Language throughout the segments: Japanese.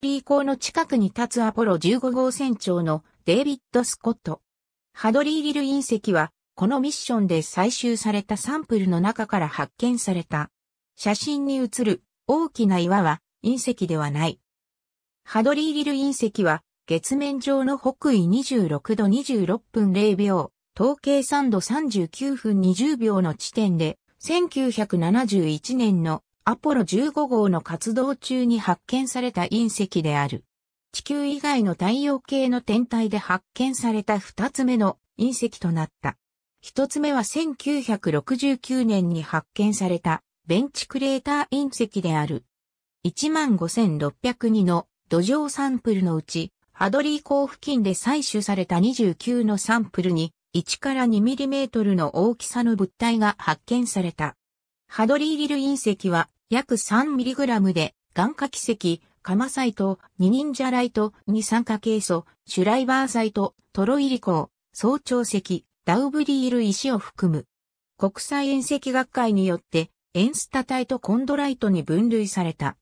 リー港の近くに立つアポロ15号船長のデイビッド・スコット。ハドリー・リル隕石は、このミッションで採集されたサンプルの中から発見された。写真に映る大きな岩は隕石ではない。ハドリー・リル隕石は、月面上の北緯26度26分0秒、統計3度39分20秒の地点で、1971年のアポロ15号の活動中に発見された隕石である。地球以外の太陽系の天体で発見された二つ目の隕石となった。一つ目は1969年に発見されたベンチクレーター隕石である。15602の土壌サンプルのうち、ハドリー港付近で採取された29のサンプルに、1から2トルの大きさの物体が発見された。ハドリーリル隕石は約 3mg で、眼下奇跡、カマサイト、ニニンジャライト、二酸化ケイ素、シュライバーサイト、トロイリコー、早朝石、ダウブリール石を含む。国際遠赤学会によって、エンスタタイトコンドライトに分類された。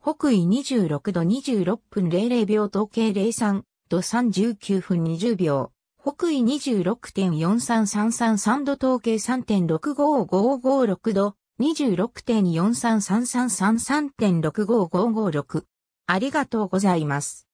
北緯26度26分00秒統計03度39分20秒。北緯26.43333度統計3.65556度26.433333.65556。ありがとうございます。